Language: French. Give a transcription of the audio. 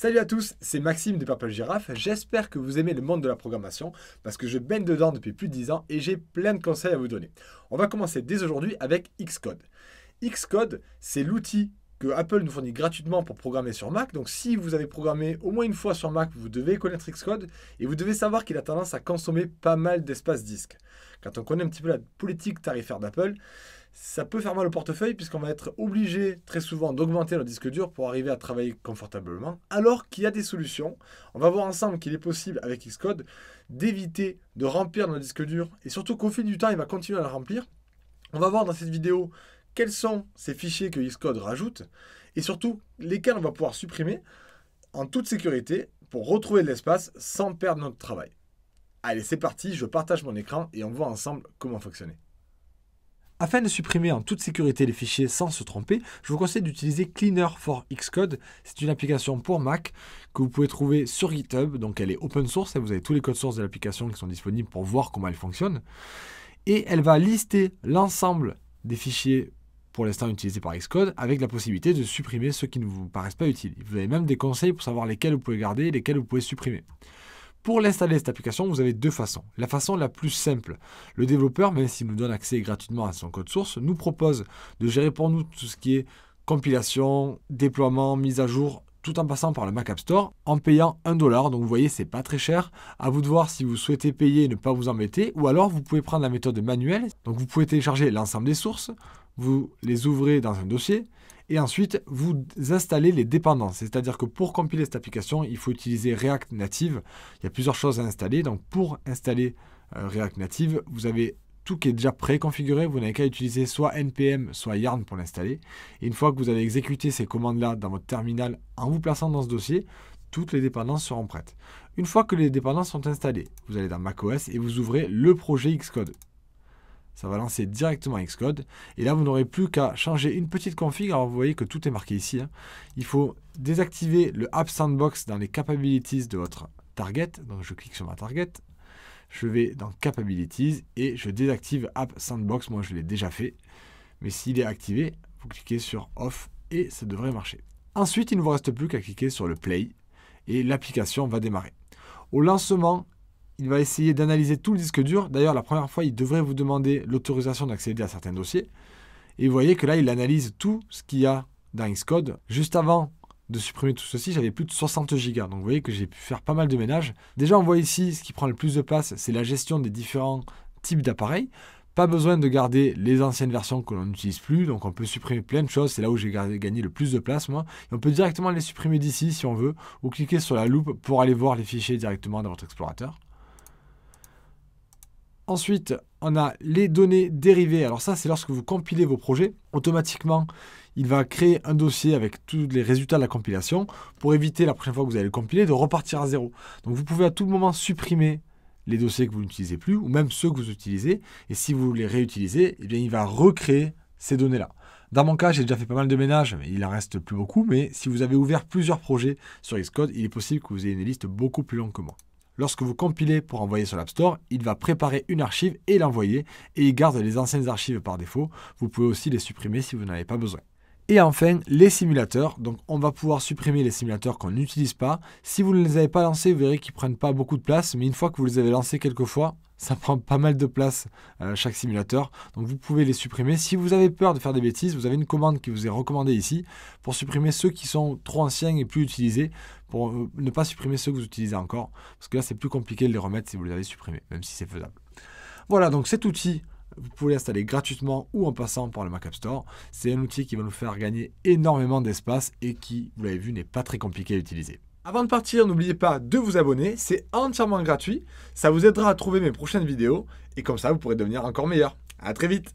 Salut à tous, c'est Maxime de Purple Giraffe. J'espère que vous aimez le monde de la programmation parce que je baigne dedans depuis plus de 10 ans et j'ai plein de conseils à vous donner. On va commencer dès aujourd'hui avec Xcode. Xcode, c'est l'outil que Apple nous fournit gratuitement pour programmer sur Mac. Donc si vous avez programmé au moins une fois sur Mac, vous devez connaître Xcode et vous devez savoir qu'il a tendance à consommer pas mal d'espace disque. Quand on connaît un petit peu la politique tarifaire d'Apple, ça peut faire mal au portefeuille puisqu'on va être obligé très souvent d'augmenter le disque dur pour arriver à travailler confortablement. Alors qu'il y a des solutions, on va voir ensemble qu'il est possible avec Xcode d'éviter de remplir notre disque dur et surtout qu'au fil du temps, il va continuer à le remplir. On va voir dans cette vidéo quels sont ces fichiers que Xcode rajoute et surtout lesquels on va pouvoir supprimer en toute sécurité pour retrouver de l'espace sans perdre notre travail. Allez, c'est parti, je partage mon écran et on voit ensemble comment fonctionner. Afin de supprimer en toute sécurité les fichiers sans se tromper, je vous conseille d'utiliser Cleaner for Xcode. C'est une application pour Mac que vous pouvez trouver sur GitHub. Donc elle est open source et hein, vous avez tous les codes sources de l'application qui sont disponibles pour voir comment elle fonctionne. Et elle va lister l'ensemble des fichiers pour l'instant utilisé par Xcode, avec la possibilité de supprimer ceux qui ne vous paraissent pas utiles. Vous avez même des conseils pour savoir lesquels vous pouvez garder et lesquels vous pouvez supprimer. Pour l'installer, cette application, vous avez deux façons. La façon la plus simple, le développeur, même s'il nous donne accès gratuitement à son code source, nous propose de gérer pour nous tout ce qui est compilation, déploiement, mise à jour, tout en passant par le Mac App Store en payant un dollar. Donc vous voyez, c'est pas très cher. À vous de voir si vous souhaitez payer et ne pas vous embêter ou alors vous pouvez prendre la méthode manuelle. Donc vous pouvez télécharger l'ensemble des sources, vous les ouvrez dans un dossier et ensuite vous installez les dépendances. C'est-à-dire que pour compiler cette application, il faut utiliser React Native. Il y a plusieurs choses à installer. Donc pour installer euh, React Native, vous avez tout qui est déjà préconfiguré. Vous n'avez qu'à utiliser soit npm, soit yarn pour l'installer. Et une fois que vous avez exécuté ces commandes-là dans votre terminal en vous plaçant dans ce dossier, toutes les dépendances seront prêtes. Une fois que les dépendances sont installées, vous allez dans macOS et vous ouvrez le projet Xcode ça va lancer directement Xcode. Et là, vous n'aurez plus qu'à changer une petite config. Alors, vous voyez que tout est marqué ici. Hein. Il faut désactiver le App Sandbox dans les capabilities de votre target. Donc, je clique sur ma target. Je vais dans Capabilities et je désactive App Sandbox. Moi, je l'ai déjà fait. Mais s'il est activé, vous cliquez sur Off et ça devrait marcher. Ensuite, il ne vous reste plus qu'à cliquer sur le Play et l'application va démarrer. Au lancement, il va essayer d'analyser tout le disque dur. D'ailleurs, la première fois, il devrait vous demander l'autorisation d'accéder à certains dossiers. Et vous voyez que là, il analyse tout ce qu'il y a dans Xcode. Juste avant de supprimer tout ceci, j'avais plus de 60 Go. Donc vous voyez que j'ai pu faire pas mal de ménage. Déjà, on voit ici, ce qui prend le plus de place, c'est la gestion des différents types d'appareils. Pas besoin de garder les anciennes versions que l'on n'utilise plus, donc on peut supprimer plein de choses, c'est là où j'ai gagné le plus de place moi. on peut directement les supprimer d'ici si on veut, ou cliquer sur la loupe pour aller voir les fichiers directement dans votre explorateur. Ensuite, on a les données dérivées. Alors ça, c'est lorsque vous compilez vos projets. Automatiquement, il va créer un dossier avec tous les résultats de la compilation pour éviter la prochaine fois que vous allez le compiler de repartir à zéro. Donc vous pouvez à tout moment supprimer les dossiers que vous n'utilisez plus ou même ceux que vous utilisez. Et si vous les réutilisez, eh bien, il va recréer ces données-là. Dans mon cas, j'ai déjà fait pas mal de ménage, mais il en reste plus beaucoup. Mais si vous avez ouvert plusieurs projets sur Xcode, il est possible que vous ayez une liste beaucoup plus longue que moi. Lorsque vous compilez pour envoyer sur l'App Store, il va préparer une archive et l'envoyer, et il garde les anciennes archives par défaut. Vous pouvez aussi les supprimer si vous n'en avez pas besoin. Et enfin, les simulateurs. Donc, on va pouvoir supprimer les simulateurs qu'on n'utilise pas. Si vous ne les avez pas lancés, vous verrez qu'ils ne prennent pas beaucoup de place, mais une fois que vous les avez lancés quelques fois, ça prend pas mal de place euh, chaque simulateur. Donc vous pouvez les supprimer. Si vous avez peur de faire des bêtises, vous avez une commande qui vous est recommandée ici pour supprimer ceux qui sont trop anciens et plus utilisés, pour euh, ne pas supprimer ceux que vous utilisez encore. Parce que là, c'est plus compliqué de les remettre si vous les avez supprimés, même si c'est faisable. Voilà, donc cet outil, vous pouvez l'installer gratuitement ou en passant par le Mac App Store. C'est un outil qui va nous faire gagner énormément d'espace et qui, vous l'avez vu, n'est pas très compliqué à utiliser. Avant de partir, n'oubliez pas de vous abonner, c'est entièrement gratuit, ça vous aidera à trouver mes prochaines vidéos et comme ça vous pourrez devenir encore meilleur. À très vite